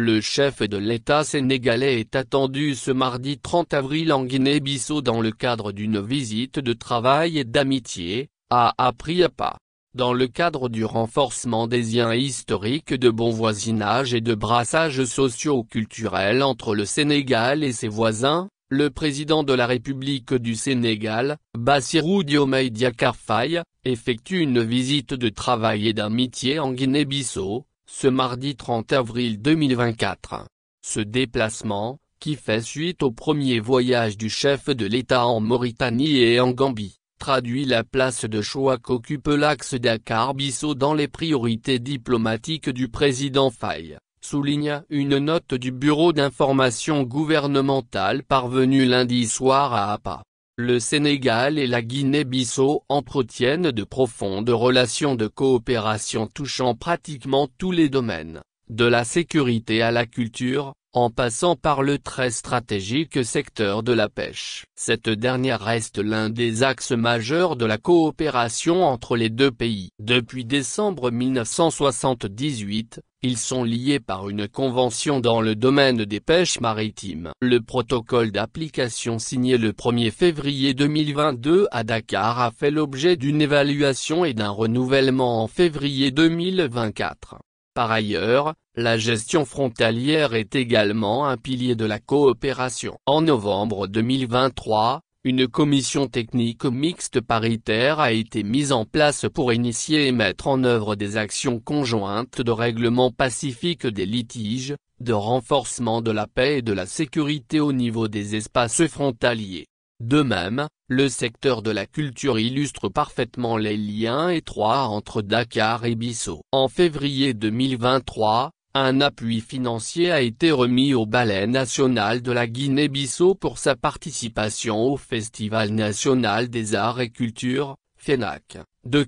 Le chef de l'État sénégalais est attendu ce mardi 30 avril en Guinée-Bissau dans le cadre d'une visite de travail et d'amitié, à Apriapa. Dans le cadre du renforcement des liens historiques de bon voisinage et de brassage socio-culturel entre le Sénégal et ses voisins, le président de la République du Sénégal, Bassirou Diomaye karfaï effectue une visite de travail et d'amitié en Guinée-Bissau, ce mardi 30 avril 2024. Ce déplacement, qui fait suite au premier voyage du chef de l'État en Mauritanie et en Gambie, traduit la place de choix qu'occupe l'axe Dakar-Bissau dans les priorités diplomatiques du président Faye, souligne une note du Bureau d'information gouvernementale parvenue lundi soir à APA. Le Sénégal et la Guinée-Bissau entretiennent de profondes relations de coopération touchant pratiquement tous les domaines de la sécurité à la culture, en passant par le très stratégique secteur de la pêche. Cette dernière reste l'un des axes majeurs de la coopération entre les deux pays. Depuis décembre 1978, ils sont liés par une convention dans le domaine des pêches maritimes. Le protocole d'application signé le 1er février 2022 à Dakar a fait l'objet d'une évaluation et d'un renouvellement en février 2024. Par ailleurs, la gestion frontalière est également un pilier de la coopération. En novembre 2023, une commission technique mixte paritaire a été mise en place pour initier et mettre en œuvre des actions conjointes de règlement pacifique des litiges, de renforcement de la paix et de la sécurité au niveau des espaces frontaliers. De même, le secteur de la culture illustre parfaitement les liens étroits entre Dakar et Bissau. En février 2023, un appui financier a été remis au Ballet national de la Guinée-Bissau pour sa participation au Festival national des arts et cultures, FENAC de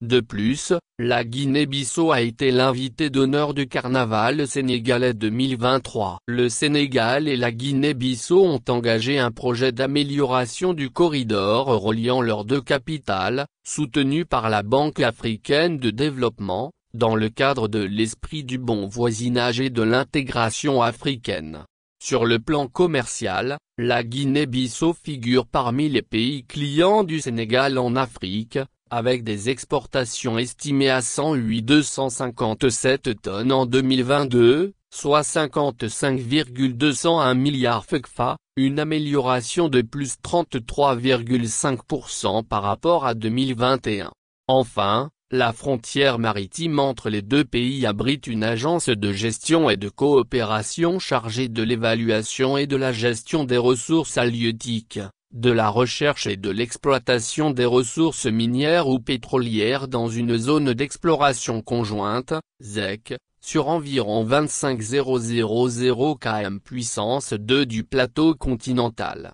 De plus, la Guinée-Bissau a été l'invité d'honneur du carnaval sénégalais 2023. Le Sénégal et la Guinée-Bissau ont engagé un projet d'amélioration du corridor reliant leurs deux capitales, soutenu par la Banque africaine de développement, dans le cadre de l'esprit du bon voisinage et de l'intégration africaine. Sur le plan commercial, la Guinée-Bissau figure parmi les pays clients du Sénégal en Afrique, avec des exportations estimées à 108-257 tonnes en 2022, soit 55,201 milliards FECFA, une amélioration de plus 33,5% par rapport à 2021. Enfin, la frontière maritime entre les deux pays abrite une agence de gestion et de coopération chargée de l'évaluation et de la gestion des ressources halieutiques de la recherche et de l'exploitation des ressources minières ou pétrolières dans une zone d'exploration conjointe, ZEC, sur environ 25 000 km puissance 2 du plateau continental.